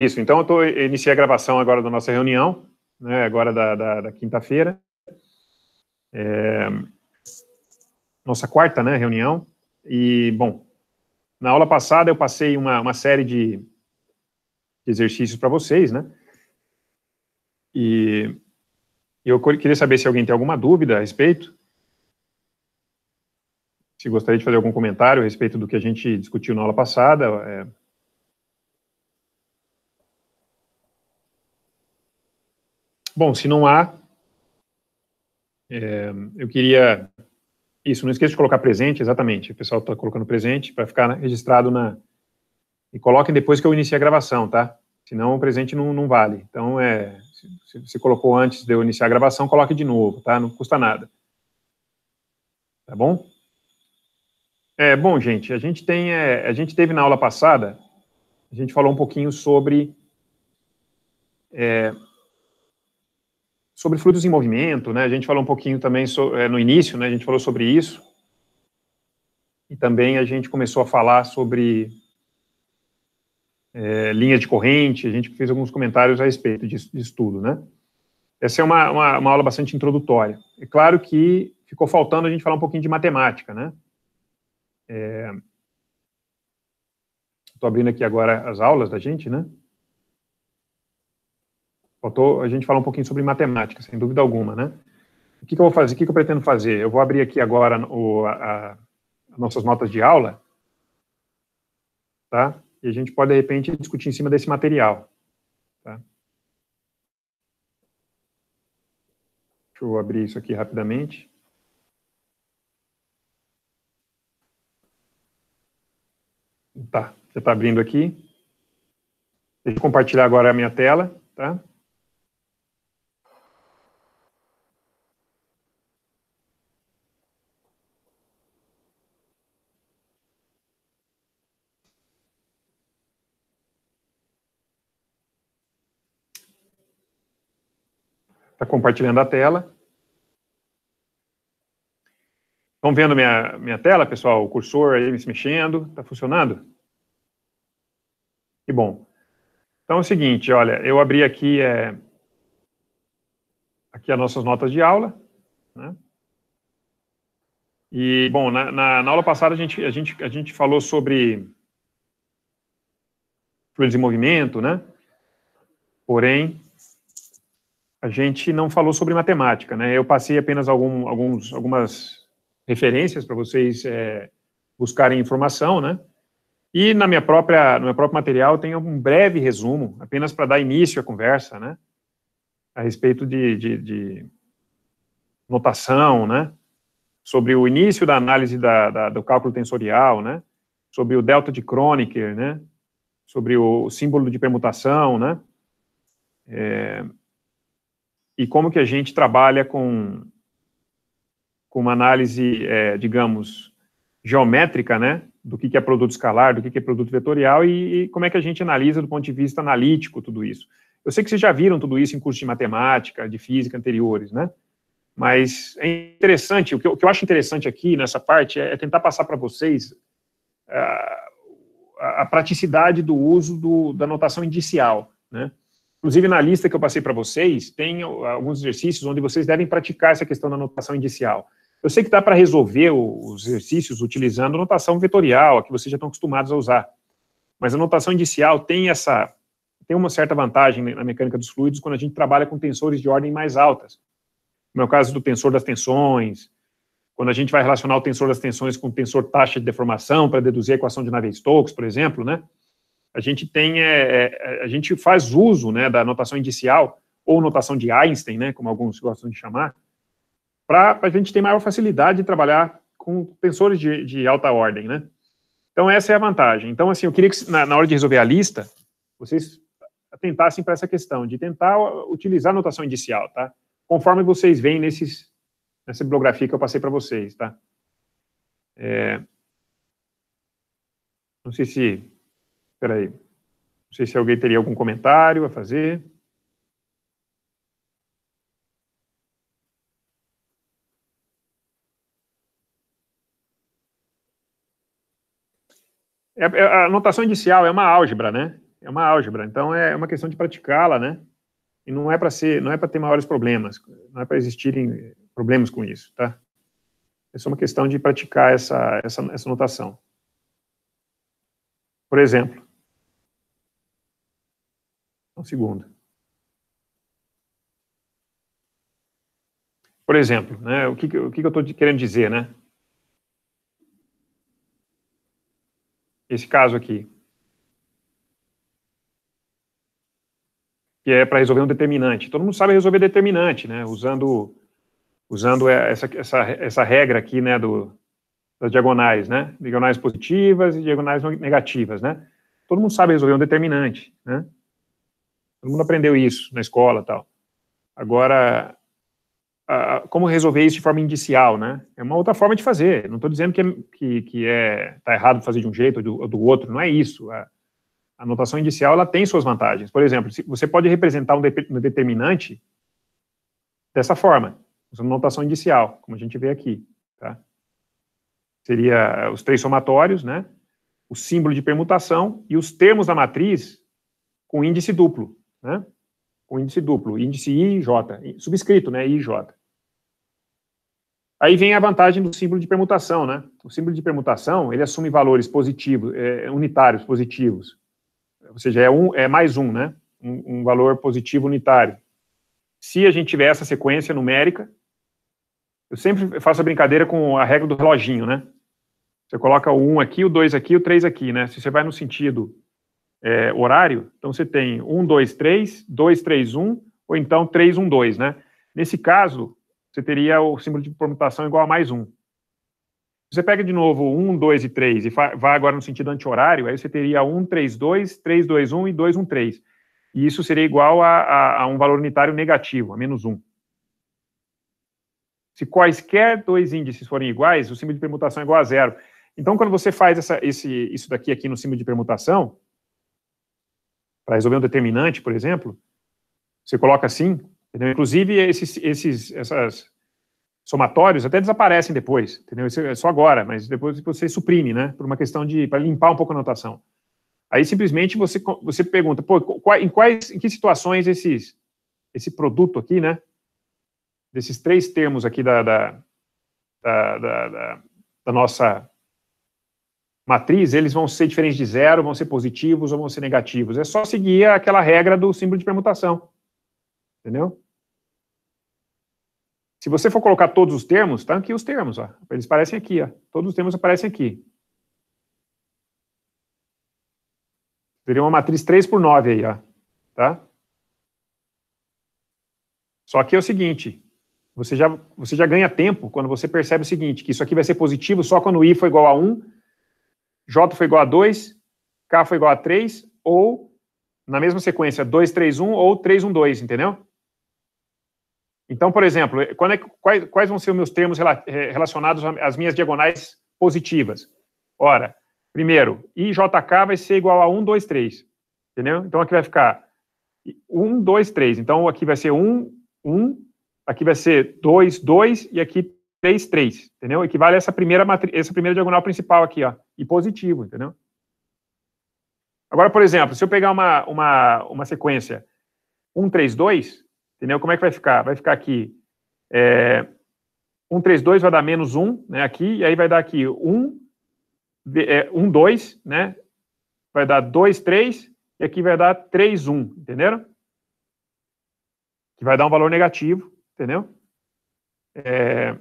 Isso, então eu, tô, iniciei a gravação agora da nossa reunião, né, agora da, da, da quinta-feira. É, nossa quarta né, reunião. E, bom, na aula passada eu passei uma, uma série de exercícios para vocês, né? E eu queria saber se alguém tem alguma dúvida a respeito. Se gostaria de fazer algum comentário a respeito do que a gente discutiu na aula passada. É, Bom, se não há, é, eu queria. Isso, não esqueça de colocar presente, exatamente. O pessoal está colocando presente para ficar né, registrado na. E coloquem depois que eu iniciar a gravação, tá? Senão o presente não, não vale. Então, é, se você colocou antes de eu iniciar a gravação, coloque de novo, tá? Não custa nada. Tá bom? É, bom, gente, a gente tem. É, a gente teve na aula passada, a gente falou um pouquinho sobre. É, sobre frutos em movimento, né? A gente falou um pouquinho também so, é, no início, né? A gente falou sobre isso. E também a gente começou a falar sobre é, linhas de corrente, a gente fez alguns comentários a respeito disso, disso tudo, né? Essa é uma, uma, uma, aula bastante introdutória. É claro que ficou faltando a gente falar um pouquinho de matemática, né? Estou é... abrindo aqui agora as aulas da gente, né? Faltou a gente falar um pouquinho sobre matemática, sem dúvida alguma, né? O que, que eu vou fazer? O que, que, eu pretendo fazer? Eu vou abrir aqui agora o, a, a, as nossas notas de aula, tá? E a gente pode, de repente, discutir em cima desse material, tá? Deixa eu abrir isso aqui rapidamente. Tá, já está abrindo aqui. Deixa eu compartilhar agora a minha tela, tá? compartilhando a tela. Estão vendo minha, minha tela, pessoal? O cursor aí se mexendo, está funcionando? Que bom. Então é o seguinte, olha, eu abri aqui, é, aqui as nossas notas de aula, né? E, bom, na, na, na, aula passada a gente, a, gente, a gente falou sobre fluidos em movimento, né? Porém, a gente não falou sobre matemática, né? Eu passei apenas algum, alguns, algumas referências para vocês é, buscarem informação, né? E na minha própria, no meu próprio material tem um breve resumo, apenas para dar início à conversa, né? A respeito de, de, de notação, né? Sobre o início da análise da, da, do cálculo tensorial, né? Sobre o delta de Kronecker, né? Sobre o símbolo de permutação, né? É, e como que a gente trabalha com, com uma análise, é, digamos, geométrica, né, do que, que é produto escalar, do que, que é produto vetorial e, e, como é que a gente analisa do ponto de vista analítico tudo isso. Eu sei que vocês já viram tudo isso em cursos de matemática, de física anteriores, né, mas é interessante, o que eu, o que eu acho interessante aqui nessa parte é, é tentar passar para vocês uh, a praticidade do uso do, da notação indicial, né, Inclusive, na lista que eu passei para vocês, tem uh, alguns exercícios onde vocês devem praticar essa questão da notação indicial. Eu sei que dá para resolver os exercícios utilizando notação vetorial, a que vocês já estão acostumados a usar. Mas a notação indicial tem essa tem uma certa vantagem na mecânica dos fluidos quando a gente trabalha com tensores de ordem mais altas. Como é o caso do tensor das tensões, quando a gente vai relacionar o tensor das tensões com o tensor taxa de deformação para deduzir a equação de Navier-Stokes, por exemplo, né? a gente tem, é, é, a gente faz uso né, da notação indicial, ou notação de Einstein, né, como alguns gostam de chamar, para a gente ter maior facilidade de trabalhar com tensores de, de, alta ordem, né? Então, essa é a vantagem. Então, assim, eu queria que, na, na hora de resolver a lista, vocês atentassem para essa questão, de tentar utilizar a notação indicial, tá? Conforme vocês veem nesses, nessa bibliografia que eu passei para vocês, tá? É, não sei se Espera aí. Não sei se alguém teria algum comentário a fazer. É, é, a notação inicial é uma álgebra, né? É uma álgebra, então é uma questão de praticá-la, né? E não é para ser, não é para ter maiores problemas, não é para existirem problemas com isso, tá? É só uma questão de praticar essa, essa, essa notação. Por exemplo, um segundo. Por exemplo, né, o que, o que eu estou querendo dizer, né? Esse caso aqui. Que é para resolver um determinante. Todo mundo sabe resolver determinante, né? Usando, usando é, essa, essa, essa regra aqui, né? Do, das diagonais, né? Diagonais positivas e diagonais negativas, né? Todo mundo sabe resolver um determinante, né? Todo mundo aprendeu isso na escola tal. Agora, a, como resolver isso de forma indicial, né? É uma outra forma de fazer. Não estou dizendo que, está é, que, que é, tá errado fazer de um jeito ou do, ou do outro, não é isso. A, a notação indicial, ela tem suas vantagens. Por exemplo, você pode representar um, de, um determinante dessa forma, usando notação indicial, como a gente vê aqui, tá? Seria os três somatórios, né? O símbolo de permutação e os termos da matriz com índice duplo né? índice duplo, índice IJ, subscrito, né, IJ. Aí vem a vantagem do símbolo de permutação, né? O símbolo de permutação, ele assume valores positivos, é, unitários positivos. Ou seja, é, um, é mais um, né? Um, um valor positivo unitário. Se a gente tiver essa sequência numérica, eu sempre faço a brincadeira com a regra do reloginho, né? Você coloca o 1 aqui, o 2 aqui, o 3 aqui, né? Se você vai no sentido é, horário, então você tem 1, 2, 3, 2, 3, 1, ou então 3, 1, 2, né? Nesse caso, você teria o símbolo de permutação igual a mais 1. Você pega de novo 1, 2 e 3 e vai agora no sentido anti-horário, aí você teria 1, 3, 2, 3, 2, 1 e 2, 1, 3. E isso seria igual a, a, a um valor unitário negativo, a menos 1. Se quaisquer dois índices forem iguais, o símbolo de permutação é igual a zero. Então, quando você faz essa, esse, isso daqui aqui no símbolo de permutação, para resolver um determinante, por exemplo, você coloca assim, entendeu? Inclusive, esses, esses essas somatórios até desaparecem depois, entendeu? Isso é só agora, mas depois você suprime, né? Por uma questão de, para limpar um pouco a notação. Aí, simplesmente, você, você pergunta, pô, em quais, em que situações esses, esse produto aqui, né? Desses três termos aqui da, da, da, da, da nossa matriz, eles vão ser diferentes de zero, vão ser positivos ou vão ser negativos. É só seguir aquela regra do símbolo de permutação. Entendeu? Se você for colocar todos os termos, tá aqui os termos, ó. Eles aparecem aqui, ó. Todos os termos aparecem aqui. Seria uma matriz 3 por 9 aí, ó. Tá? Só que é o seguinte, você já, você já ganha tempo quando você percebe o seguinte, que isso aqui vai ser positivo só quando i for igual a 1 J foi igual a 2, K foi igual a 3, ou na mesma sequência, 2, 3, 1 ou 3, 1, 2, entendeu? Então, por exemplo, é quais, quais, vão ser os meus termos rela, relacionados às minhas diagonais positivas? Ora, primeiro, IJK vai ser igual a 1, 2, 3, entendeu? Então, aqui vai ficar 1, 2, 3. Então, aqui vai ser 1, 1, aqui vai ser 2, 2 e aqui 3, 3, entendeu? Equivale a essa primeira, matri... essa primeira diagonal principal aqui, ó, e positivo, entendeu? Agora, por exemplo, se eu pegar uma, uma, uma sequência 1, 3, 2, entendeu? Como é que vai ficar? Vai ficar aqui, é, 1, 3, 2 vai dar menos 1, né, aqui, e aí vai dar aqui 1, é, 1, 2, né, vai dar 2, 3, e aqui vai dar 3, 1, entenderam? Que vai dar um valor negativo, entendeu? É,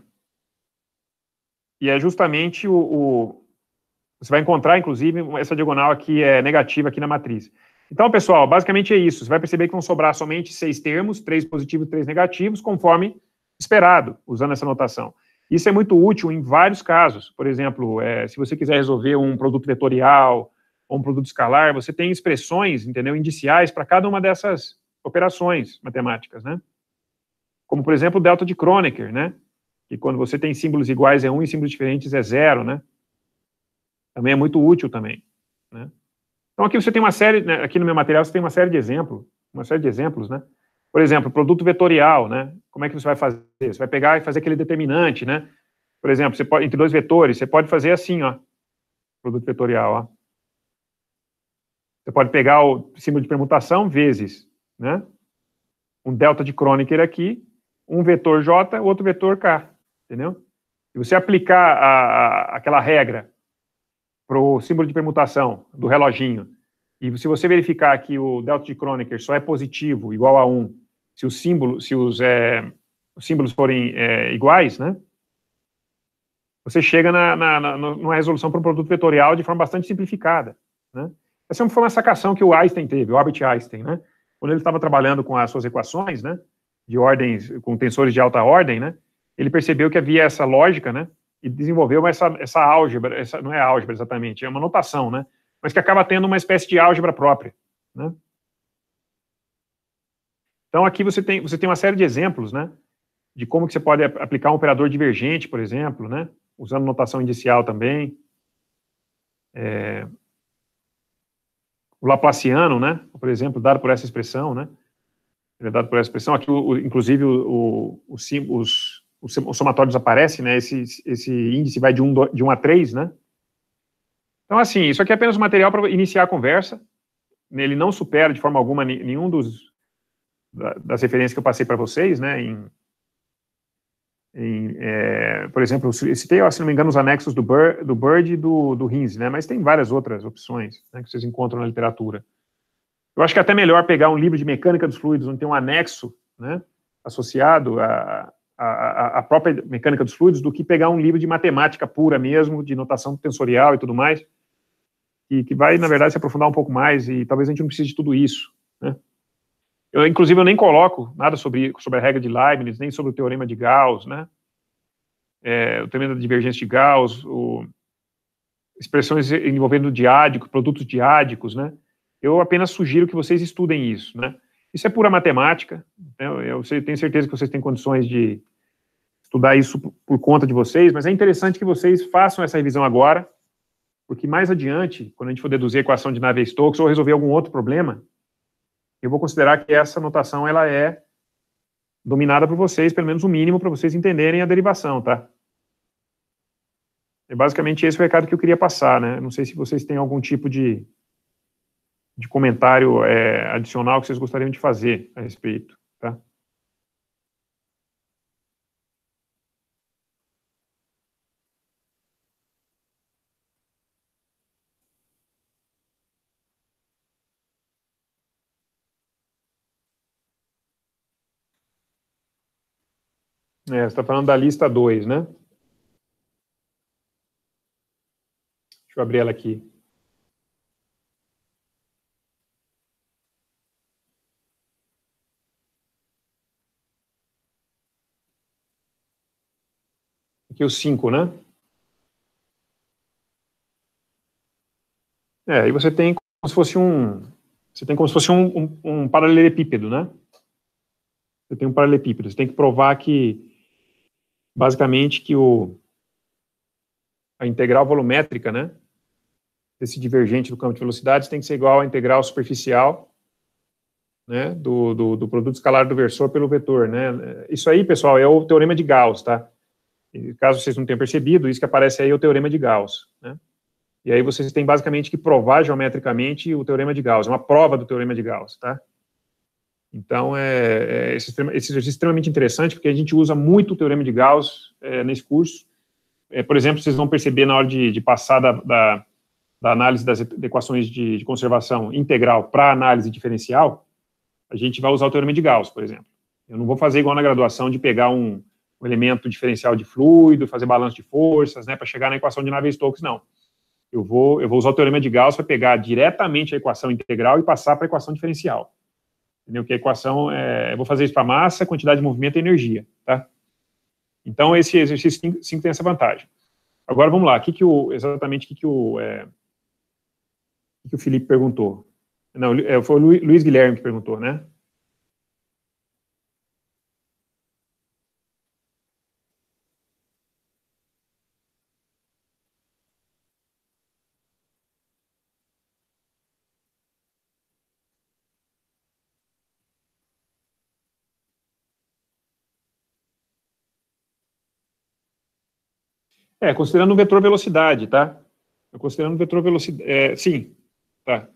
e é justamente o, o, Você vai encontrar, inclusive, essa diagonal aqui é negativa aqui na matriz. Então, pessoal, basicamente é isso. Você vai perceber que vão sobrar somente seis termos, três positivos e três negativos, conforme esperado, usando essa notação. Isso é muito útil em vários casos. Por exemplo, é, se você quiser resolver um produto vetorial ou um produto escalar, você tem expressões, entendeu, indiciais para cada uma dessas operações matemáticas, né? Como, por exemplo, o delta de Kronecker, né? que quando você tem símbolos iguais é 1 um, e símbolos diferentes é 0, né? Também é muito útil também, né? Então aqui você tem uma série, né, aqui no meu material você tem uma série de exemplos, uma série de exemplos, né? Por exemplo, produto vetorial, né? Como é que você vai fazer? Você vai pegar e fazer aquele determinante, né? Por exemplo, você pode, entre dois vetores, você pode fazer assim, ó. Produto vetorial, ó. Você pode pegar o símbolo de permutação vezes, né? Um delta de Kronecker aqui, um vetor J, outro vetor K entendeu? Se você aplicar a, a, aquela regra para o símbolo de permutação do reloginho, e se você verificar que o delta de Kronecker só é positivo, igual a 1, se, o símbolo, se os, é, os símbolos forem é, iguais, né? Você chega na, na, na, numa resolução para um produto vetorial de forma bastante simplificada, né? Essa é foi uma sacação que o Einstein teve, o Albert Einstein, né? Quando ele estava trabalhando com as suas equações, né? De ordens, com tensores de alta ordem, né? ele percebeu que havia essa lógica, né? E desenvolveu essa, essa álgebra, essa, não é álgebra exatamente, é uma notação, né? Mas que acaba tendo uma espécie de álgebra própria, né? Então aqui você tem, você tem uma série de exemplos, né? De como que você pode aplicar um operador divergente, por exemplo, né? Usando notação indicial também. É... O Laplaciano, né? Por exemplo, dado por essa expressão, né? Ele é dado por essa expressão. Aqui, o, inclusive, o, o, os, o somatório desaparece, né? Esse, esse índice vai de 1 um, de um a 3, né? Então, assim, isso aqui é apenas material para iniciar a conversa. Né? Ele não supera de forma alguma nenhum dos das referências que eu passei para vocês, né? Em, em, é, por exemplo, eu citei, se não me engano, os anexos do, Bird, do Bird e do, do Hinz, né? Mas tem várias outras opções né, que vocês encontram na literatura. Eu acho que é até melhor pegar um livro de mecânica dos fluidos, onde tem um anexo né, associado a, a, a, própria mecânica dos fluidos do que pegar um livro de matemática pura mesmo, de notação tensorial e tudo mais, e que vai, na verdade, se aprofundar um pouco mais e talvez a gente não precise de tudo isso. Né? Eu, inclusive, eu nem coloco nada sobre, sobre a regra de Leibniz, nem sobre o teorema de Gauss, né? É, o teorema da divergência de Gauss, o, expressões envolvendo diádico, produtos diádicos, né? Eu apenas sugiro que vocês estudem isso, né? Isso é pura matemática. Né? Eu tenho certeza que vocês têm condições de estudar isso por conta de vocês, mas é interessante que vocês façam essa revisão agora, porque mais adiante, quando a gente for deduzir a equação de Navier-Stokes ou resolver algum outro problema, eu vou considerar que essa notação ela é dominada por vocês, pelo menos o mínimo para vocês entenderem a derivação, tá? É basicamente esse o recado que eu queria passar, né? Não sei se vocês têm algum tipo de de comentário é, adicional que vocês gostariam de fazer a respeito, tá? É, você está falando da lista 2, né? Deixa eu abrir ela aqui. que o 5, né? É, aí você tem como se fosse um. Você tem como se fosse um, um, um paralelepípedo, né? Você tem um paralelepípedo. Você tem que provar que, basicamente, que o, a integral volumétrica, né? Desse divergente do campo de velocidades tem que ser igual à integral superficial, né? Do, do, do produto escalar do versor pelo vetor, né? Isso aí, pessoal, é o teorema de Gauss, tá? caso vocês não tenham percebido, isso que aparece aí é o teorema de Gauss. Né? E aí vocês têm basicamente que provar geometricamente o teorema de Gauss, é uma prova do teorema de Gauss, tá? Então, é, é esse, esse exercício é extremamente interessante, porque a gente usa muito o teorema de Gauss é, nesse curso. É, por exemplo, vocês vão perceber na hora de, de passar da, da, da, análise das equações de, de conservação integral para análise diferencial, a gente vai usar o teorema de Gauss, por exemplo. Eu não vou fazer igual na graduação de pegar um, um elemento diferencial de fluido, fazer balanço de forças, né, para chegar na equação de Navier-Stokes, não. Eu vou, eu vou usar o teorema de Gauss para pegar diretamente a equação integral e passar para a equação diferencial. Entendeu? Que a equação é, eu vou fazer isso para massa, quantidade de movimento e energia, tá? Então, esse exercício 5 tem essa vantagem. Agora, vamos lá, que que o, exatamente o que, que, o, é, que, que o Felipe perguntou? Não, é, foi o Luiz Guilherme que perguntou, né? É, considerando o vetor velocidade, tá? Considerando o vetor velocidade, é, sim, tá.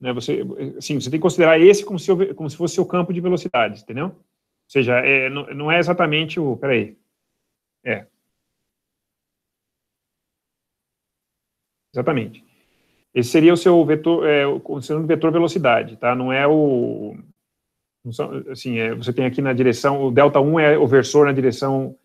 Né, você, sim, você tem que considerar esse como, seu, como se fosse seu campo de velocidades, entendeu? Ou seja, é, não, não é exatamente o... Peraí. É. Exatamente. Esse seria o seu vetor, é, considerando o vetor velocidade, tá? Não é o... Não são, assim, é, você tem aqui na direção, o delta 1 é o versor na direção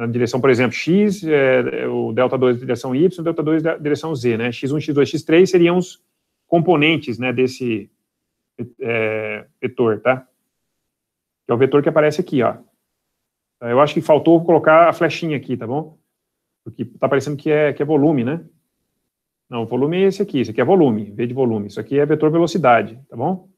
na direção, por exemplo, x, é, é o delta 2 direção y, o delta 2 direção z, né? x1, x2, x3 seriam os componentes, né, desse é, vetor, tá? Que é o vetor que aparece aqui, ó. Eu acho que faltou colocar a flechinha aqui, tá bom? Porque tá parecendo que é, que é volume, né? Não, o volume é esse aqui, isso aqui é volume, V de volume. Isso aqui é vetor velocidade, tá bom?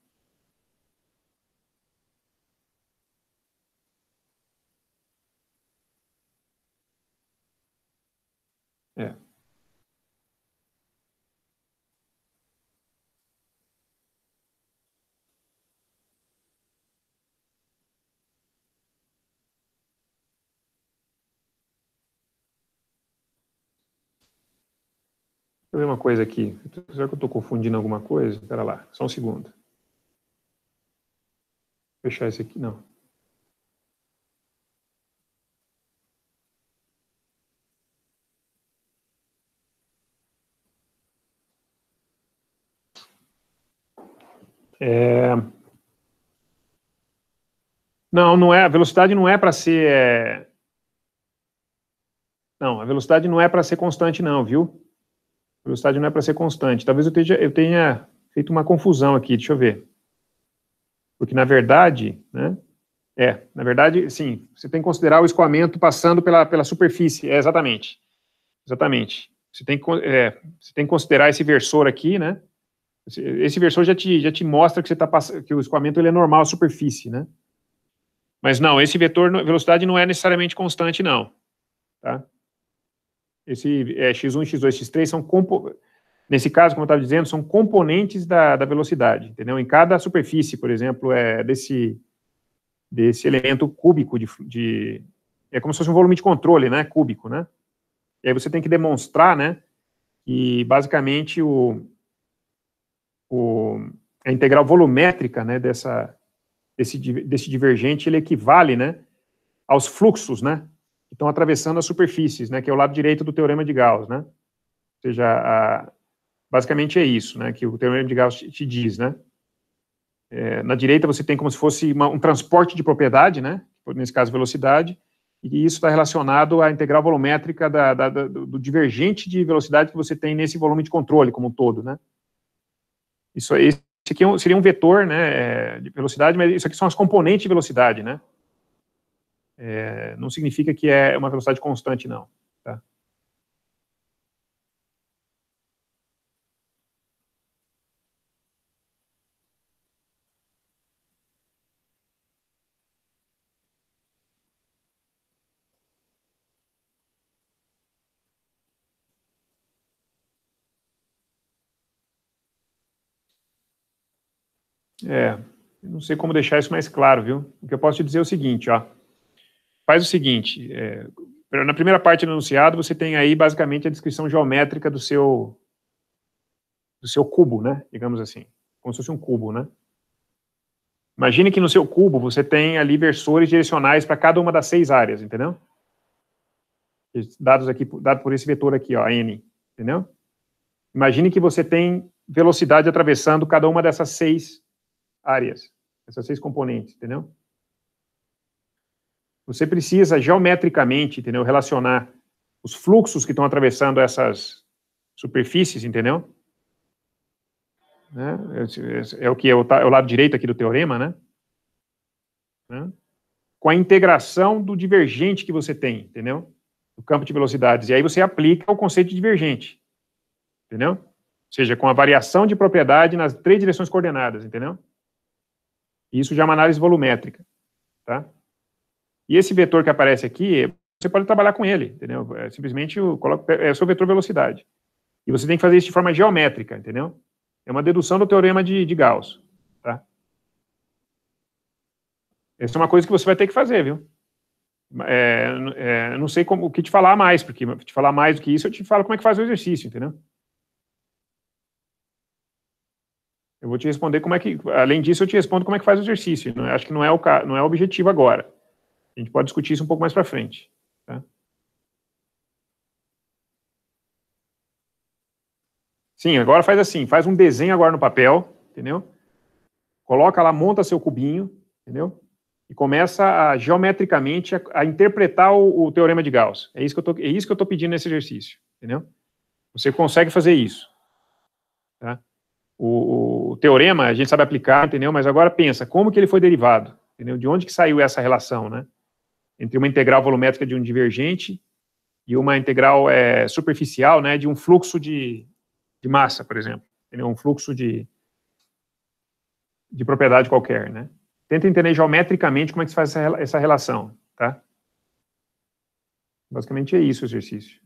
eu ver uma coisa aqui. Será que eu estou confundindo alguma coisa? Espera lá, só um segundo. Vou fechar esse aqui, não. É... Não, não é. A velocidade não é para ser. É... Não, a velocidade não é para ser constante, não, viu? Velocidade não é para ser constante. Talvez eu tenha, eu tenha, feito uma confusão aqui, deixa eu ver. Porque, na verdade, né? É, na verdade, sim, você tem que considerar o escoamento passando pela, pela superfície. É, exatamente. Exatamente. Você tem, que, é, você tem que considerar esse versor aqui, né? Esse, esse versor já te, já te mostra que, você tá que o escoamento ele é normal à superfície, né? Mas não, esse vetor, velocidade não é necessariamente constante, não. Tá? Esse é, x1, x2, x3 são, nesse caso, como eu estava dizendo, são componentes da, da velocidade, entendeu? Em cada superfície, por exemplo, é desse, desse elemento cúbico de, de, É como se fosse um volume de controle, né? Cúbico, né? E aí você tem que demonstrar, né? E basicamente o, o, a integral volumétrica né, dessa, desse, desse divergente ele equivale né, aos fluxos né, que estão atravessando as superfícies, né, que é o lado direito do teorema de Gauss, né? Ou seja, a, basicamente é isso, né, que o teorema de Gauss te, te diz, né? É, na direita você tem como se fosse uma, um transporte de propriedade, né, nesse caso velocidade, e isso está relacionado à integral volumétrica da, da, da, do divergente de velocidade que você tem nesse volume de controle como um todo, né? Isso esse aqui é seria um vetor, né, é, de velocidade, mas isso aqui são as componentes de velocidade, né? É, não significa que é uma velocidade constante, não. Tá? É, não sei como deixar isso mais claro, viu? O que eu posso te dizer é o seguinte, ó faz o seguinte: é, na primeira parte do enunciado, você tem aí basicamente a descrição geométrica do seu, do seu cubo, né? Digamos assim, como se fosse um cubo, né? Imagine que no seu cubo você tem ali versores direcionais para cada uma das seis áreas, entendeu? Dados aqui, dado por esse vetor aqui, ó, n, entendeu? Imagine que você tem velocidade atravessando cada uma dessas seis áreas, essas seis componentes, entendeu? Você precisa geometricamente, entendeu, relacionar os fluxos que estão atravessando essas superfícies, entendeu? Né? É, o que é o, é o, lado direito aqui do teorema, né? né? Com a integração do divergente que você tem, entendeu? Do campo de velocidades. E aí você aplica o conceito de divergente, entendeu? Ou seja, com a variação de propriedade nas três direções coordenadas, entendeu? Isso já é uma análise volumétrica, tá? E esse vetor que aparece aqui, você pode trabalhar com ele, entendeu? É simplesmente eu é o é seu vetor velocidade. E você tem que fazer isso de forma geométrica, entendeu? É uma dedução do teorema de, de Gauss, tá? Essa é uma coisa que você vai ter que fazer, viu? É, é, não sei como, o que te falar mais, porque te falar mais do que isso, eu te falo como é que faz o exercício, entendeu? Eu vou te responder como é que, além disso, eu te respondo como é que faz o exercício. Né? Acho que não é o, não é o objetivo agora. A gente pode discutir isso um pouco mais para frente. Tá? Sim, agora faz assim, faz um desenho agora no papel, entendeu? Coloca lá, monta seu cubinho, entendeu? E começa a, geometricamente a, a interpretar o, o, teorema de Gauss. É isso que eu tô, é isso que eu pedindo nesse exercício, entendeu? Você consegue fazer isso. Tá? O, o, teorema a gente sabe aplicar, entendeu? Mas agora pensa, como que ele foi derivado? Entendeu? De onde que saiu essa relação, né? entre uma integral volumétrica de um divergente e uma integral é, superficial, né, de um fluxo de, de massa, por exemplo, entendeu? um fluxo de, de propriedade qualquer, né? Tenta entender geometricamente como é que se faz essa, essa relação, tá? Basicamente é isso o exercício.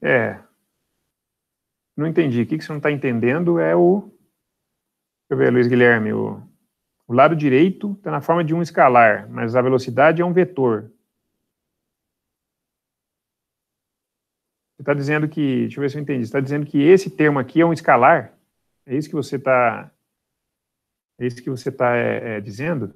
É. Não entendi. O que você não está entendendo é o. Deixa eu ver, Luiz Guilherme. O, o lado direito está na forma de um escalar, mas a velocidade é um vetor. Você está dizendo que. Deixa eu ver se eu entendi. Você está dizendo que esse termo aqui é um escalar? É isso que você está. É isso que você está é, é, dizendo?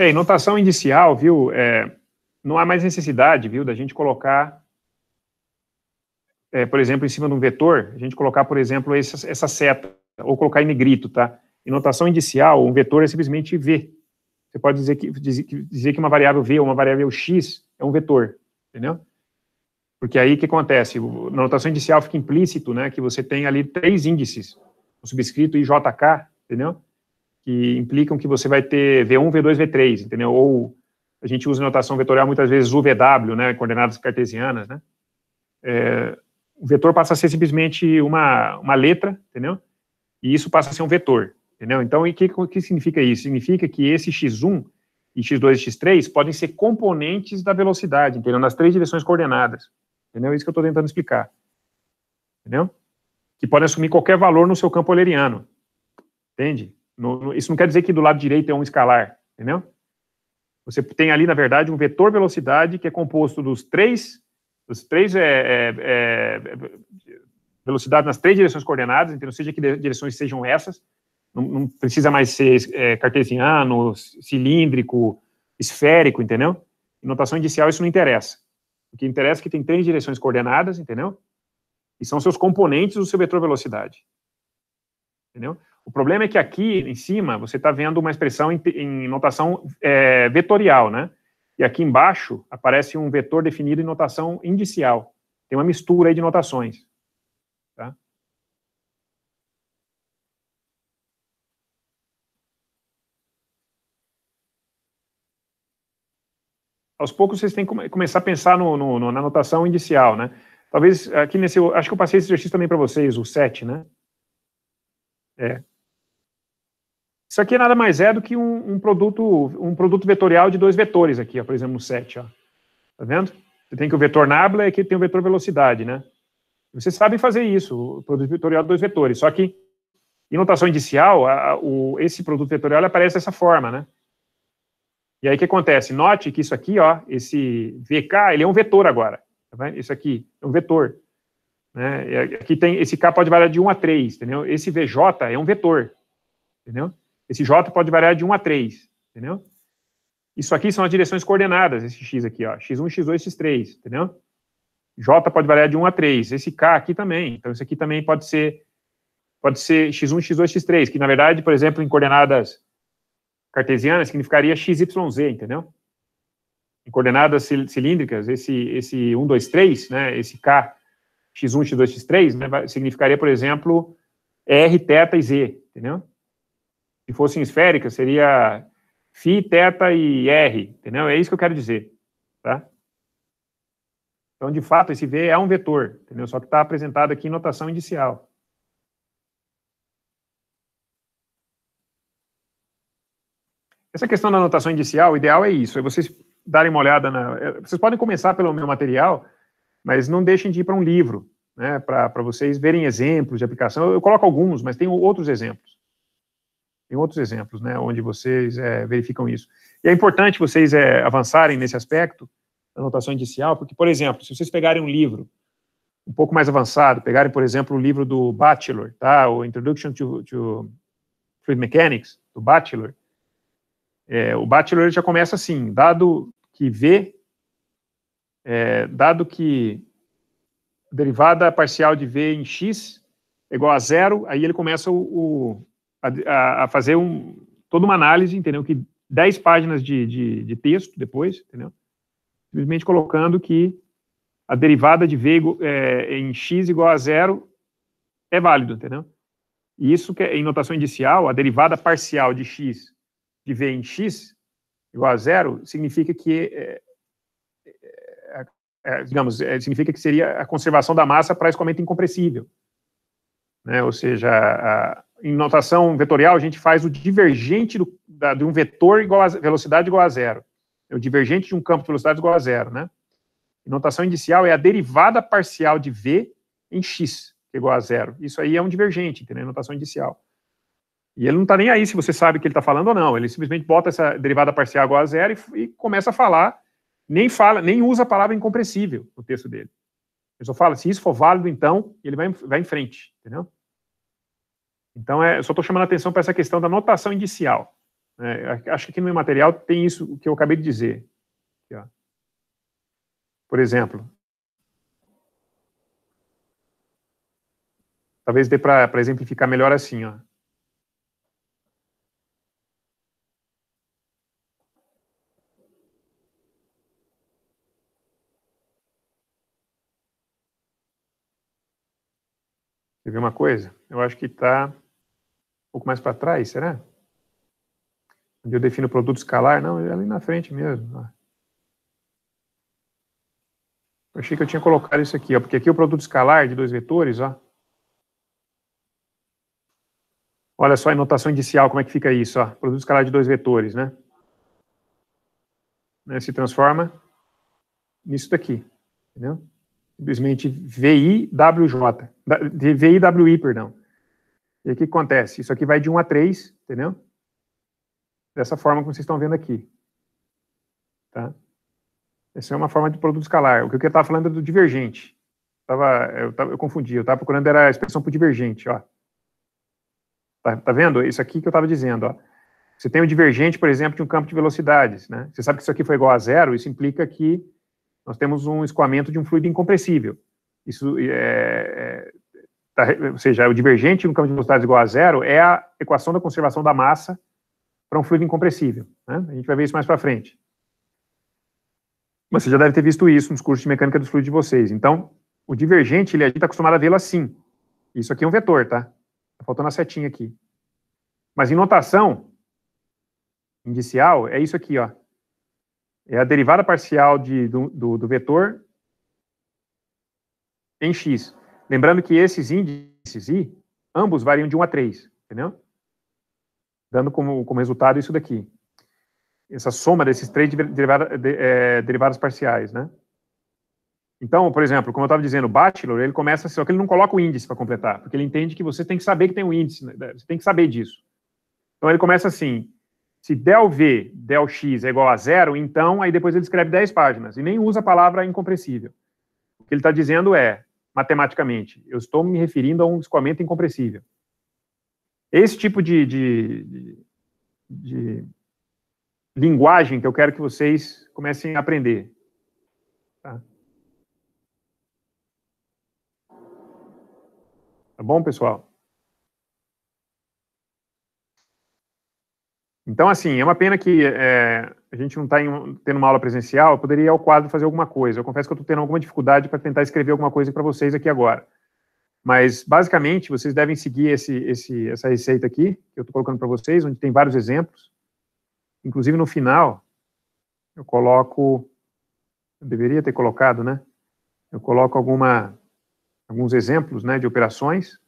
É, e notação inicial, viu? É, não há mais necessidade, viu, da gente colocar, é, por exemplo, em cima de um vetor, a gente colocar, por exemplo, essa, essa seta, ou colocar em negrito, tá? Em notação inicial, um vetor é simplesmente V. Você pode dizer que, dizer que uma variável V ou uma variável X é um vetor, entendeu? Porque aí o que acontece? Na notação inicial fica implícito, né, que você tem ali três índices, o subscrito e JK, entendeu? que implicam que você vai ter V1, V2, V3, entendeu? Ou a gente usa notação vetorial muitas vezes UVW, né, coordenadas cartesianas, né? É, o vetor passa a ser simplesmente uma, uma letra, entendeu? E isso passa a ser um vetor, entendeu? Então, o que, que significa isso? Significa que esse x1 e x2 e x3 podem ser componentes da velocidade, entendeu? Nas três direções coordenadas, entendeu? É isso que eu estou tentando explicar, entendeu? Que podem assumir qualquer valor no seu campo euleriano, entende? No, no, isso não quer dizer que do lado direito é um escalar, entendeu? Você tem ali, na verdade, um vetor velocidade que é composto dos três, dos três é, é, é, velocidade nas três direções coordenadas, então, seja que direções sejam essas, não, não precisa mais ser é, cartesiano, assim, ah, cilíndrico, esférico, entendeu? Em notação indicial isso não interessa. O que interessa é que tem três direções coordenadas, entendeu? E são seus componentes do seu vetor velocidade. Entendeu? O problema é que aqui em cima você está vendo uma expressão em, em notação é, vetorial, né? E aqui embaixo aparece um vetor definido em notação indicial. Tem uma mistura aí de notações. Tá? Aos poucos vocês têm que começar a pensar no, no, na notação indicial, né? Talvez aqui nesse. Acho que eu passei esse exercício também para vocês, o 7, né? É. Isso aqui nada mais é do que um, um produto um produto vetorial de dois vetores aqui, ó, por exemplo, no set. Ó. Tá vendo? Você tem que o vetor nabla e aqui tem o vetor velocidade, né? Vocês sabem fazer isso, o produto vetorial de dois vetores, só que em notação indicial, a, o, esse produto vetorial aparece dessa forma, né? E aí o que acontece? Note que isso aqui, ó, esse VK, ele é um vetor agora. Tá vendo? Isso aqui é um vetor. Né? Aqui tem, esse K pode variar de 1 a 3, entendeu? Esse VJ é um vetor, entendeu? Esse J pode variar de 1 a 3, entendeu? Isso aqui são as direções coordenadas, esse X aqui, ó, X1, X2, X3, entendeu? J pode variar de 1 a 3, esse K aqui também, então isso aqui também pode ser, pode ser X1, X2, X3, que na verdade, por exemplo, em coordenadas cartesianas, significaria XYZ, entendeu? Em coordenadas cilíndricas, esse, esse 1, 2, 3, né, esse K, X1, X2, X3, né, significaria, por exemplo, R, θ e Z, entendeu? se fossem esféricas, seria φ, θ e r, entendeu? É isso que eu quero dizer, tá? Então, de fato, esse V é um vetor, entendeu? Só que está apresentado aqui em notação indicial. Essa questão da notação indicial, o ideal é isso, é vocês darem uma olhada na... É, vocês podem começar pelo meu material, mas não deixem de ir para um livro, né, para vocês verem exemplos de aplicação. Eu, eu coloco alguns, mas tem outros exemplos. Tem outros exemplos, né, onde vocês é, verificam isso. E é importante vocês é, avançarem nesse aspecto, anotação inicial, porque, por exemplo, se vocês pegarem um livro um pouco mais avançado, pegarem, por exemplo, o livro do Bachelor, tá, o Introduction to, to Fluid Mechanics, do Bachelor, é, o Bachelor já começa assim, dado que V, é, dado que a derivada parcial de V em X é igual a zero, aí ele começa o a, a fazer um, toda uma análise, entendeu? Que 10 páginas de, de, de, texto depois, entendeu? Simplesmente colocando que a derivada de V é, em x igual a zero é válido, entendeu? E isso que é, em notação indicial, a derivada parcial de x de V em x igual a zero significa que é, é, é, é digamos, é, significa que seria a conservação da massa para escoamento incompressível. Né? Ou seja, a, em notação vetorial, a gente faz o divergente do, da, de um vetor igual a velocidade igual a zero. É o divergente de um campo de velocidade igual a zero, né? Em notação indicial é a derivada parcial de V em X, é igual a zero. Isso aí é um divergente, entendeu? Notação indicial. E ele não está nem aí se você sabe o que ele está falando ou não. Ele simplesmente bota essa derivada parcial igual a zero e, e começa a falar, nem fala, nem usa a palavra incompressível no texto dele. Ele só fala, se isso for válido, então, ele vai, vai em frente, entendeu? Então, é, só estou chamando a atenção para essa questão da notação indicial. Né? Acho que aqui no meu material tem isso que eu acabei de dizer. Aqui, Por exemplo, talvez dê para exemplificar melhor assim. Ó. Quer ver uma coisa? Eu acho que está um pouco mais para trás, será? Onde eu defino o produto escalar? Não, é ali na frente mesmo. Eu achei que eu tinha colocado isso aqui, ó, porque aqui é o produto escalar de dois vetores, ó. Olha só a notação inicial, como é que fica isso, ó. Produto escalar de dois vetores, né? né se transforma nisso daqui, entendeu? Simplesmente VI, WJ, VI, WI, perdão. E o que acontece? Isso aqui vai de 1 a 3, entendeu? Dessa forma que vocês estão vendo aqui. Tá? Essa é uma forma de produto escalar. O que eu estava falando é do divergente. Eu, tava, eu, tava, eu confundi, eu estava procurando era a expressão para divergente. Ó. Tá, tá, vendo? Isso aqui que eu estava dizendo. Ó. Você tem o divergente, por exemplo, de um campo de velocidades. Né? Você sabe que isso aqui foi igual a zero, isso implica que nós temos um escoamento de um fluido incompressível. Isso é, é tá, ou seja, o divergente no campo de velocidades igual a zero é a equação da conservação da massa para um fluido incompressível. Né? A gente vai ver isso mais para frente. Mas você já deve ter visto isso nos cursos de mecânica dos fluidos de vocês. Então, o divergente, ele, a gente está acostumado a vê-lo assim. Isso aqui é um vetor, tá? Está faltando a setinha aqui. Mas em notação indicial, é isso aqui, ó. É a derivada parcial de, do, do, do vetor em x. Lembrando que esses índices I, ambos variam de 1 a 3, entendeu? Dando como, como resultado isso daqui. Essa soma desses três derivada, de, é, derivadas parciais, né? Então, por exemplo, como eu estava dizendo, o Bachelor, ele começa assim, só que ele não coloca o índice para completar, porque ele entende que você tem que saber que tem um índice, né? você tem que saber disso. Então ele começa assim, se del V, del X é igual a zero, então, aí depois ele escreve 10 páginas, e nem usa a palavra incompressível. O que ele está dizendo é, matematicamente. Eu estou me referindo a um escoamento incompressível. Esse tipo de, de, de, de linguagem que eu quero que vocês comecem a aprender. Tá? Tá bom, pessoal? Então, assim, é uma pena que é, a gente não está tendo uma aula presencial, eu poderia ir ao quadro fazer alguma coisa. Eu confesso que eu estou tendo alguma dificuldade para tentar escrever alguma coisa para vocês aqui agora. Mas, basicamente, vocês devem seguir esse, esse, essa receita aqui, que eu estou colocando para vocês, onde tem vários exemplos. Inclusive, no final, eu coloco... Eu deveria ter colocado, né? Eu coloco alguma, alguns exemplos né, de operações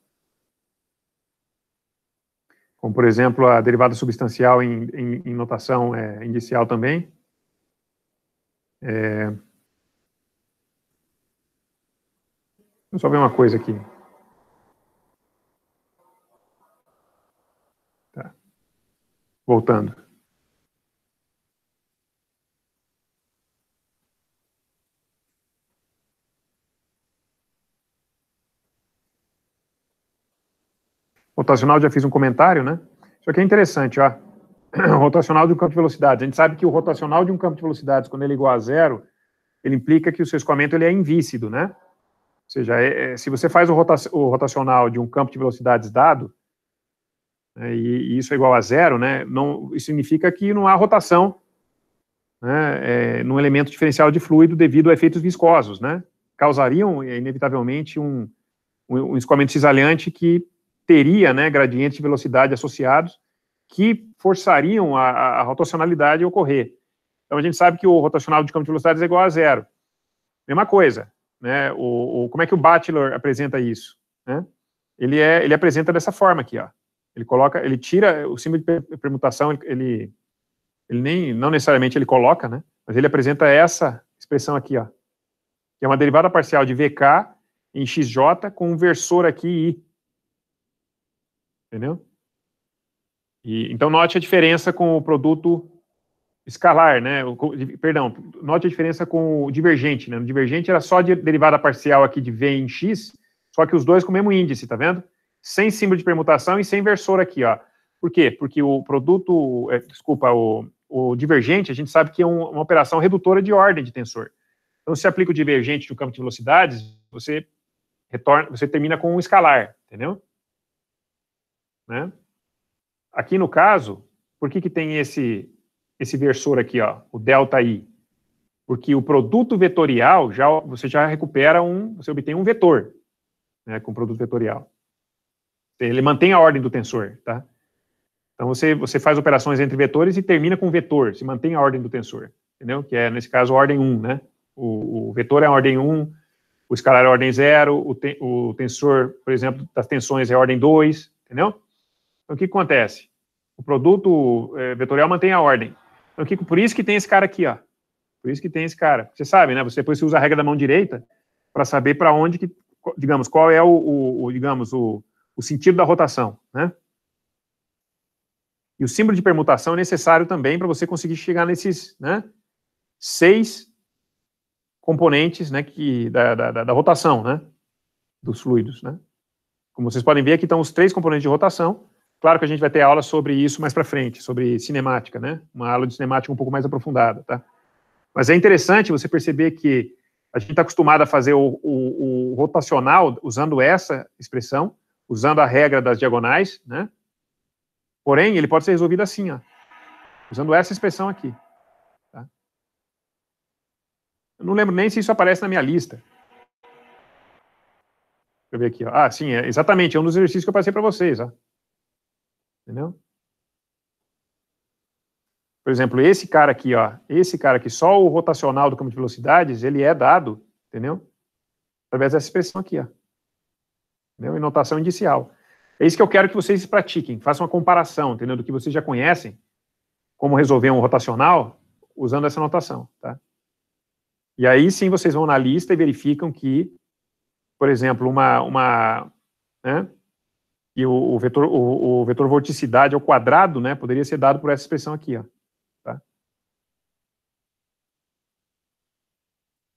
como por exemplo a derivada substancial em, em, em notação é, indicial também. É... Deixa eu só ver uma coisa aqui. Tá. Voltando. Rotacional, já fiz um comentário, né? Isso aqui é interessante, ó. rotacional de um campo de velocidades. A gente sabe que o rotacional de um campo de velocidades, quando ele é igual a zero, ele implica que o seu escoamento ele é invícido, né? Ou seja, é, é, se você faz o, rota o, rotacional de um campo de velocidades dado, né, e, e, isso é igual a zero, né? Não, isso significa que não há rotação né, é, num elemento diferencial de fluido devido a efeitos viscosos, né? Causariam, é, inevitavelmente, um, um, um escoamento cisalhante que teria né, gradientes de velocidade associados que forçariam a, a rotacionalidade a ocorrer. Então a gente sabe que o rotacional de campo de velocidades é igual a zero. Mesma coisa. Né? O, o como é que o Batchelor apresenta isso? Né? Ele, é, ele apresenta dessa forma aqui. Ó. Ele coloca, ele tira o símbolo de permutação, ele, ele nem, não necessariamente ele coloca, né? mas ele apresenta essa expressão aqui, ó, que é uma derivada parcial de VK em XJ com um versor aqui I. Entendeu? E, então, note a diferença com o produto escalar, né? O, perdão, note a diferença com o divergente, né? No divergente era só de derivada parcial aqui de V em X, só que os dois com o mesmo índice, tá vendo? Sem símbolo de permutação e sem inversor aqui, ó. Por quê? Porque o produto, é, desculpa, o, o, divergente, a gente sabe que é um, uma operação redutora de ordem de tensor. Então, se aplica o divergente no campo de velocidades, você retorna, você termina com um escalar, entendeu? Né? Aqui no caso, por que, que tem esse, esse versor aqui, ó, o delta i? Porque o produto vetorial, já, você já recupera um, você obtém um vetor né, com o produto vetorial. Ele mantém a ordem do tensor, tá? Então você, você faz operações entre vetores e termina com vetor, se mantém a ordem do tensor, entendeu? Que é, nesse caso, a ordem 1, né? O, o vetor é a ordem 1, o escalar é a ordem 0, o, o tensor, por exemplo, das tensões é a ordem 2, entendeu? Então, o que acontece? O produto é, vetorial mantém a ordem. Então, que, por isso que tem esse cara aqui, ó. Por isso que tem esse cara. Você sabe, né? Você depois você usa a regra da mão direita para saber para onde que, digamos, qual é o, o, o digamos, o, o sentido da rotação, né? E o símbolo de permutação é necessário também para você conseguir chegar nesses né, seis componentes né, que, da, da, da, rotação né, dos fluidos. Né. Como vocês podem ver, aqui estão os três componentes de rotação, Claro que a gente vai ter aula sobre isso mais para frente, sobre cinemática, né? Uma aula de cinemática um pouco mais aprofundada, tá? Mas é interessante você perceber que a gente está acostumado a fazer o, o, o, rotacional usando essa expressão, usando a regra das diagonais, né? Porém, ele pode ser resolvido assim, ó, usando essa expressão aqui. Tá? Eu não lembro nem se isso aparece na minha lista. Deixa eu ver aqui. Ó. Ah, sim, é, exatamente, é um dos exercícios que eu passei para vocês. Ó. Entendeu? Por exemplo, esse cara aqui, ó, esse cara aqui, só o rotacional do campo de velocidades, ele é dado, entendeu? Através dessa expressão aqui, ó. Entendeu? Em notação indicial. É isso que eu quero que vocês pratiquem, façam uma comparação, entendeu? Do que vocês já conhecem, como resolver um rotacional, usando essa notação, tá? E aí sim vocês vão na lista e verificam que, por exemplo, uma, uma né, e o, o vetor, o, o, vetor vorticidade ao quadrado, né, poderia ser dado por essa expressão aqui, ó. Tá?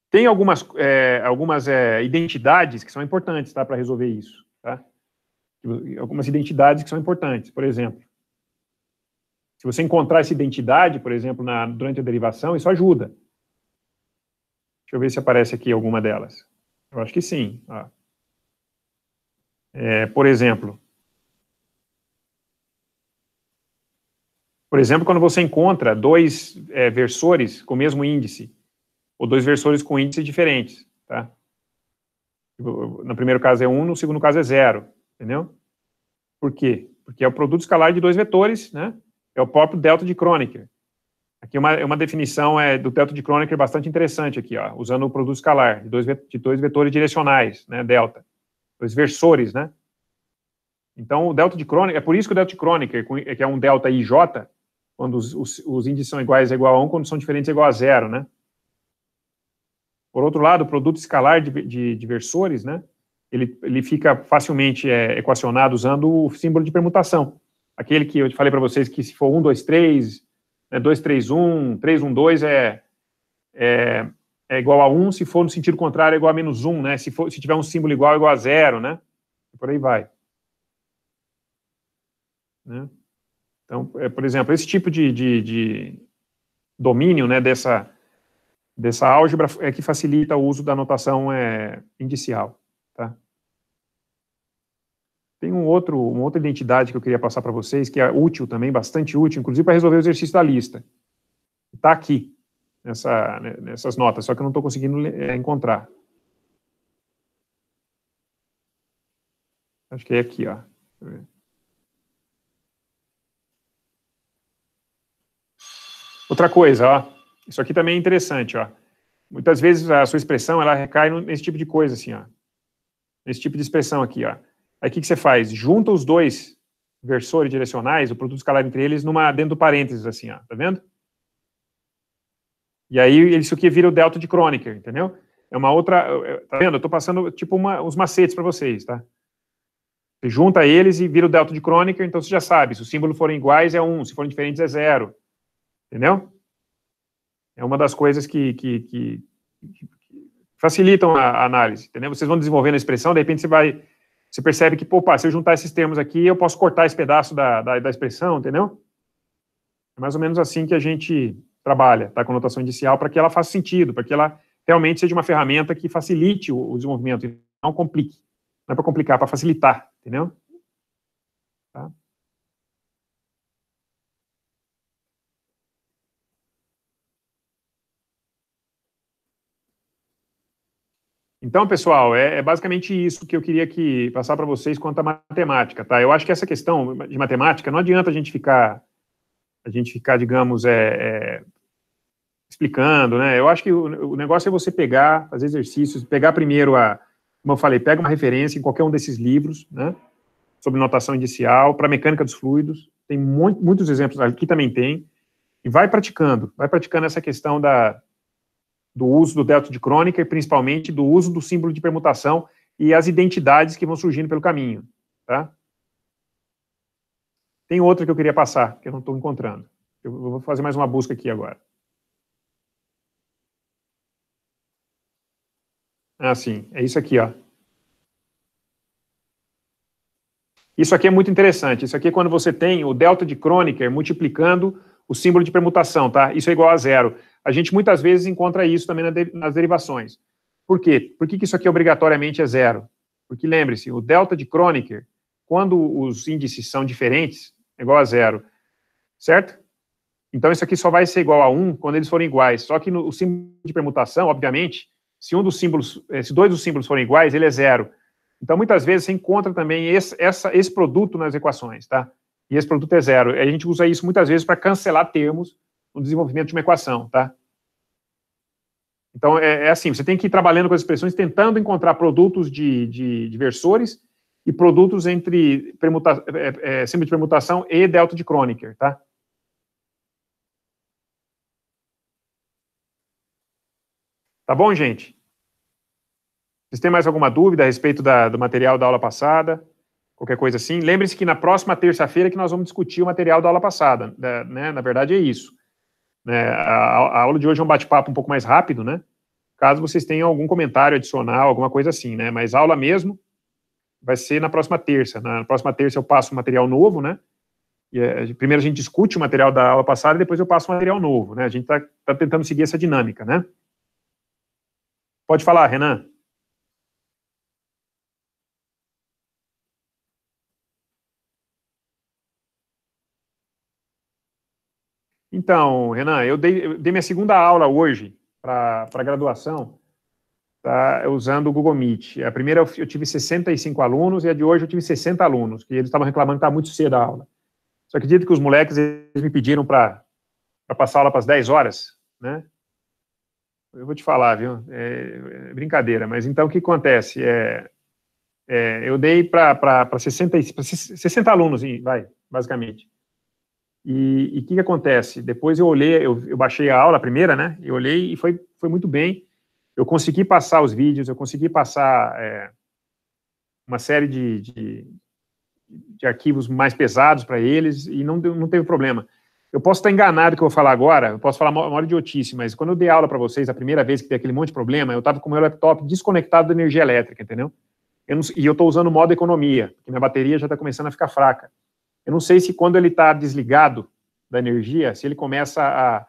Tem algumas, é, algumas é, identidades que são importantes, tá, para resolver isso, tá? Algumas identidades que são importantes, por exemplo. Se você encontrar essa identidade, por exemplo, na, durante a derivação, isso ajuda. Deixa eu ver se aparece aqui alguma delas. Eu acho que sim. É, por exemplo, Por exemplo, quando você encontra dois é, versores com o mesmo índice, ou dois versores com índices diferentes, tá? Tipo, no primeiro caso é 1, um, no segundo caso é 0, entendeu? Por quê? Porque é o produto escalar de dois vetores, né? É o próprio delta de Kronecker. Aqui é uma, é uma definição é, do delta de Kronecker bastante interessante aqui, ó, usando o produto escalar de dois, de dois vetores direcionais, né, delta. Dois versores, né? Então, o delta de Kronecker, é por isso que o delta de Kronecker, que é um delta IJ, quando os, os, os, índices são iguais é igual a 1, quando são diferentes é igual a 0, né? Por outro lado, o produto escalar de, de, de né, ele, ele fica facilmente é, equacionado usando o símbolo de permutação. Aquele que eu te falei para vocês que se for 1, 2, 3, né, 2, 3, 1, 3, 1, 2 é, é, é igual a 1, se for no sentido contrário é igual a menos 1, né? Se, for, se tiver um símbolo igual é igual a 0, né? E por aí vai. Né? Então, é, por exemplo, esse tipo de, de, de domínio né, dessa, dessa álgebra é que facilita o uso da notação é, indicial. Tá? Tem um outro, uma outra identidade que eu queria passar para vocês, que é útil também, bastante útil, inclusive para resolver o exercício da lista. Está aqui, nessa, né, nessas notas, só que eu não estou conseguindo é, encontrar. Acho que é aqui, ó. Deixa eu ver. Outra coisa, ó, isso aqui também é interessante, ó. Muitas vezes a sua expressão ela recai nesse tipo de coisa assim, ó. Nesse tipo de expressão aqui, ó. Aí o que, que você faz? Junta os dois versores direcionais, o produto escalar entre eles, numa dentro do parênteses assim, ó. Tá vendo? E aí isso aqui vira o delta de Kronecker, entendeu? É uma outra, tá vendo? Eu tô passando tipo uma, uns macetes para vocês, tá? Você junta eles e vira o delta de Kronecker, então você já sabe, se os símbolos forem iguais é um, se forem diferentes é zero. Entendeu? É uma das coisas que, que, que, que facilitam a análise, entendeu? Vocês vão desenvolvendo a expressão, de repente você vai, você percebe que, pô, se eu juntar esses termos aqui, eu posso cortar esse pedaço da, da, da expressão, entendeu? É mais ou menos assim que a gente trabalha, tá? Com notação inicial para que ela faça sentido, para que ela realmente seja uma ferramenta que facilite o, o desenvolvimento, não complique. Não é para complicar, é para facilitar, entendeu? Então, pessoal, é, é, basicamente isso que eu queria que passar para vocês quanto à matemática, tá? Eu acho que essa questão de matemática não adianta a gente ficar, a gente ficar, digamos, é, é, explicando, né? Eu acho que o, o, negócio é você pegar, fazer exercícios, pegar primeiro a, como eu falei, pega uma referência em qualquer um desses livros, né? Sobre notação indicial, para mecânica dos fluidos, tem muito, muitos exemplos aqui também tem, e vai praticando, vai praticando essa questão da do uso do delta de crônica e principalmente do uso do símbolo de permutação e as identidades que vão surgindo pelo caminho. Tá? Tem outra que eu queria passar, que eu não estou encontrando. Eu vou fazer mais uma busca aqui agora. Ah, sim, é isso aqui, ó. Isso aqui é muito interessante. Isso aqui é quando você tem o delta de Kronecker multiplicando o símbolo de permutação, tá? Isso é igual a zero. A gente muitas vezes encontra isso também nas derivações. Por quê? Por que, isso aqui obrigatoriamente é zero? Porque lembre-se, o delta de Kronecker, quando os índices são diferentes, é igual a zero, certo? Então isso aqui só vai ser igual a 1 um quando eles forem iguais. Só que no símbolo de permutação, obviamente, se um dos símbolos, eh, se dois dos símbolos forem iguais, ele é zero. Então muitas vezes você encontra também esse, essa, esse produto nas equações, tá? e esse produto é zero. A gente usa isso muitas vezes para cancelar termos no desenvolvimento de uma equação, tá? Então, é, é, assim, você tem que ir trabalhando com as expressões, tentando encontrar produtos de, de, de versores e produtos entre permuta, é, é, símbolo de permutação e delta de Kronecker, tá? Tá bom, gente? Vocês têm mais alguma dúvida a respeito da, do material da aula passada? qualquer coisa assim. Lembre-se que na próxima terça-feira que nós vamos discutir o material da aula passada, né? né? Na verdade é isso. Né? A, a aula de hoje é um bate-papo um pouco mais rápido, né? Caso vocês tenham algum comentário adicional, alguma coisa assim, né? Mas a aula mesmo vai ser na próxima terça. Na próxima terça eu passo um material novo, né? E, é, primeiro a gente discute o material da aula passada e depois eu passo um material novo, né? A gente está tá tentando seguir essa dinâmica, né? Pode falar, Renan. Então, Renan, eu dei, eu dei minha segunda aula hoje para a graduação, tá, usando o Google Meet. A primeira eu, eu, tive 65 alunos e a de hoje eu tive 60 alunos, que eles estavam reclamando que estava tá muito cedo a aula. Só acredito que os moleques eles me pediram para passar a aula para as 10 horas, né? Eu vou te falar, viu? É, é brincadeira, mas então o que acontece? É, é eu dei para 60, 60 alunos, vai, basicamente. E o que, que, acontece? Depois eu olhei, eu, eu, baixei a aula, a primeira, né? Eu olhei e foi, foi muito bem. Eu consegui passar os vídeos, eu consegui passar é, uma série de, de, de, arquivos mais pesados para eles e não, não teve problema. Eu posso estar enganado que eu vou falar agora, eu posso falar uma hora de idiotice, mas quando eu dei aula para vocês, a primeira vez que teve aquele monte de problema, eu estava com o meu laptop desconectado da energia elétrica, entendeu? Eu não, e eu estou usando o modo economia, porque minha bateria já está começando a ficar fraca. Eu não sei se quando ele está desligado da energia, se ele começa a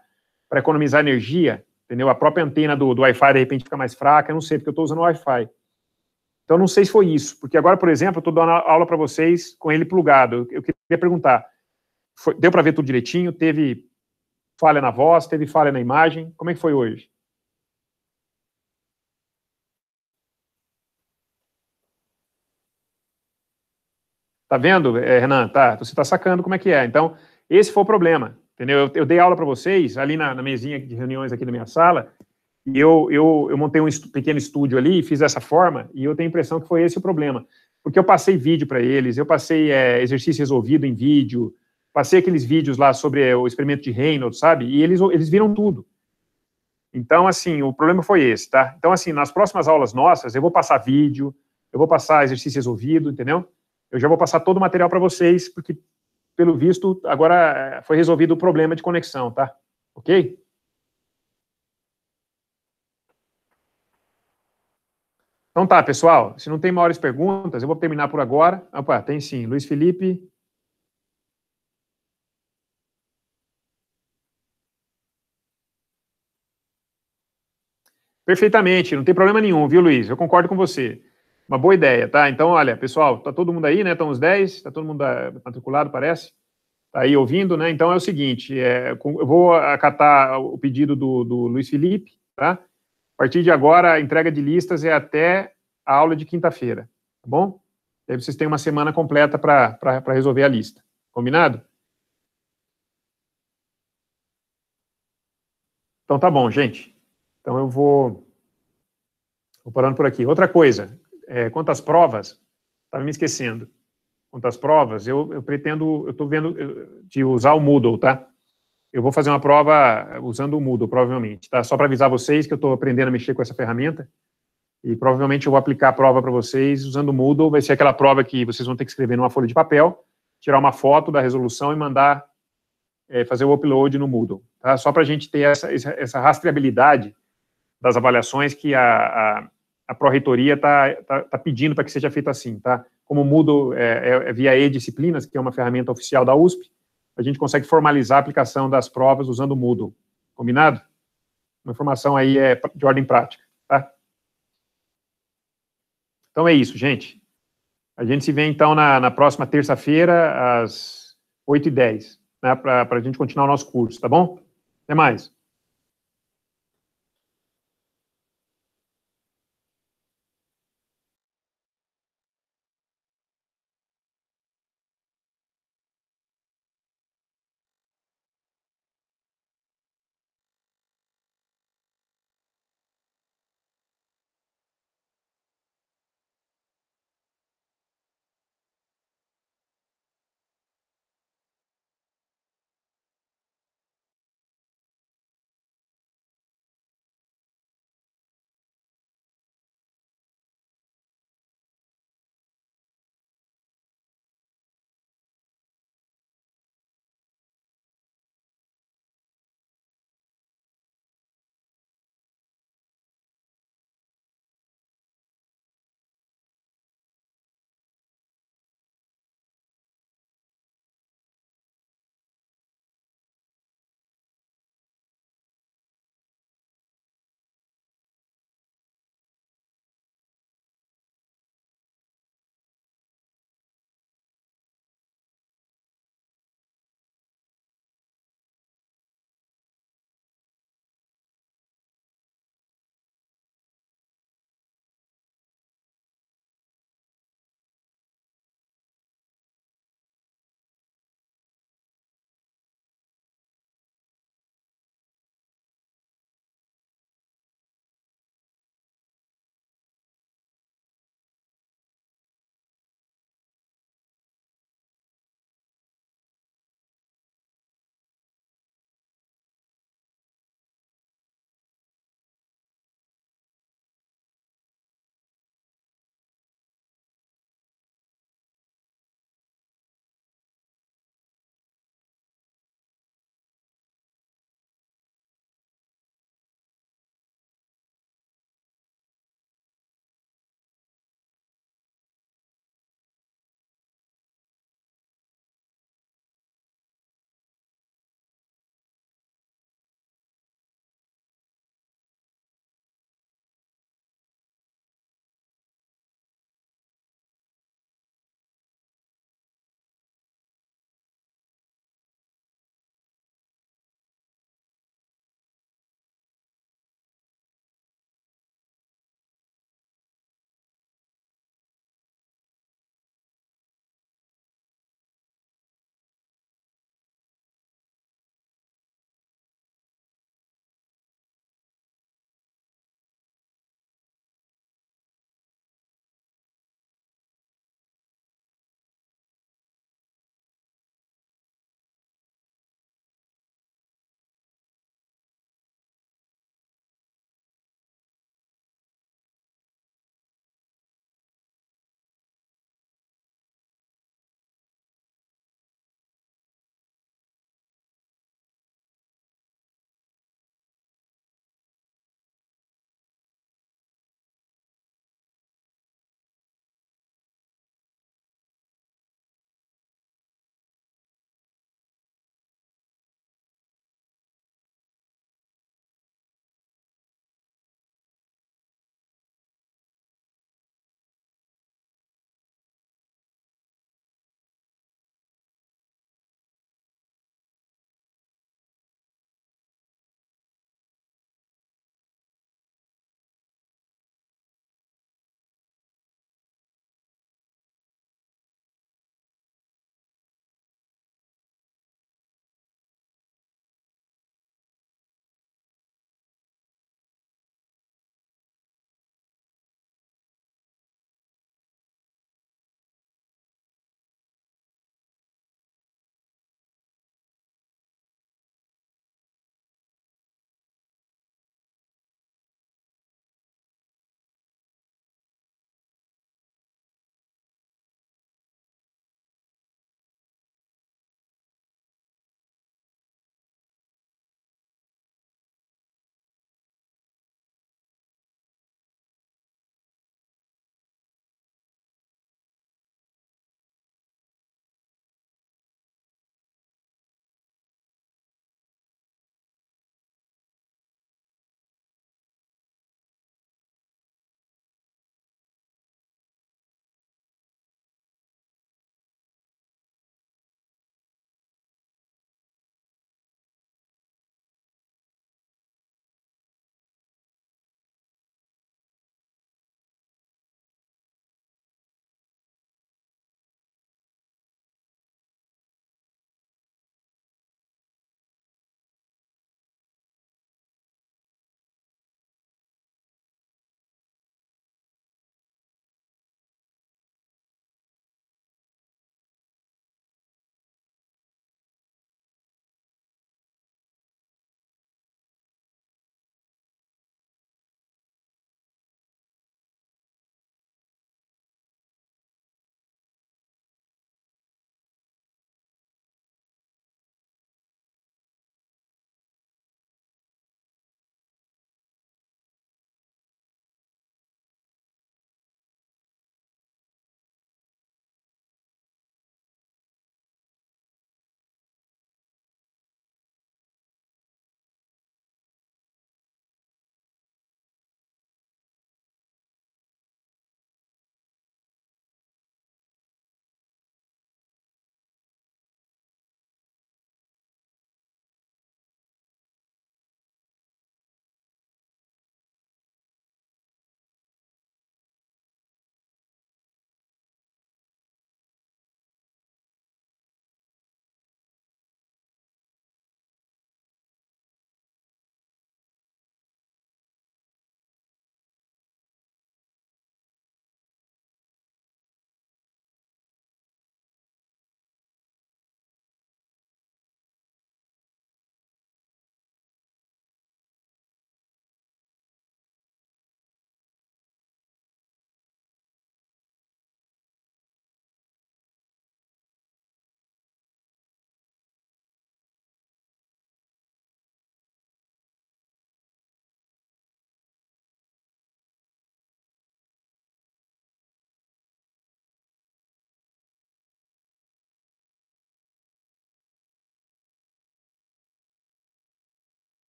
para economizar energia, entendeu? A própria antena do, do Wi-Fi de repente fica mais fraca, eu não sei porque eu estou usando Wi-Fi. Então não sei se foi isso, porque agora, por exemplo, eu estou dando aula para vocês com ele plugado. Eu queria perguntar, foi, deu para ver tudo direitinho? Teve falha na voz? Teve falha na imagem? Como é que foi hoje? Tá vendo, eh, Renan? Tá, você tá sacando como é que é. Então, esse foi o problema, entendeu? Eu, eu dei aula para vocês ali na, na, mesinha de reuniões aqui da minha sala, e eu, eu, eu montei um estu, pequeno estúdio ali, fiz dessa forma, e eu tenho a impressão que foi esse o problema. Porque eu passei vídeo para eles, eu passei é, exercício resolvido em vídeo, passei aqueles vídeos lá sobre é, o experimento de Reynolds, sabe? E eles, eles viram tudo. Então, assim, o problema foi esse, tá? Então, assim, nas próximas aulas nossas, eu vou passar vídeo, eu vou passar exercício resolvido, entendeu? Eu já vou passar todo o material para vocês, porque, pelo visto, agora é, foi resolvido o problema de conexão, tá? Ok? Então tá, pessoal, se não tem maiores perguntas, eu vou terminar por agora. Opa, tem sim. Luiz Felipe, Perfeitamente, não tem problema nenhum, viu, Luiz? Eu concordo com você. Uma boa ideia, tá? Então, olha, pessoal, tá todo mundo aí, né? Estão os 10, tá todo mundo matriculado, parece? Tá aí ouvindo, né? Então é o seguinte, é, eu vou acatar o pedido do, do Luiz Felipe, tá? A partir de agora, a entrega de listas é até a aula de quinta-feira, tá bom? Aí vocês têm uma semana completa para resolver a lista, combinado? Então tá bom, gente. Então eu vou, vou parando por aqui. Outra coisa, é, quanto às provas, estava me esquecendo. Quanto às provas, eu, eu pretendo, eu estou vendo de usar o Moodle, tá? Eu vou fazer uma prova usando o Moodle, provavelmente, tá? Só para avisar vocês que eu estou aprendendo a mexer com essa ferramenta e provavelmente eu vou aplicar a prova para vocês usando o Moodle. Vai ser aquela prova que vocês vão ter que escrever numa folha de papel, tirar uma foto da resolução e mandar é, fazer o upload no Moodle. Tá? Só para a gente ter essa, essa rastreabilidade das avaliações que a, a a Pró-Reitoria está tá, tá pedindo para que seja feito assim, tá? Como Moodle é, é, é via e-disciplinas, que é uma ferramenta oficial da USP, a gente consegue formalizar a aplicação das provas usando o Moodle. Combinado? Uma informação aí é de ordem prática, tá? Então é isso, gente. A gente se vê, então, na, na próxima terça-feira, às 8h10, né, para a gente continuar o nosso curso, tá bom? Até mais.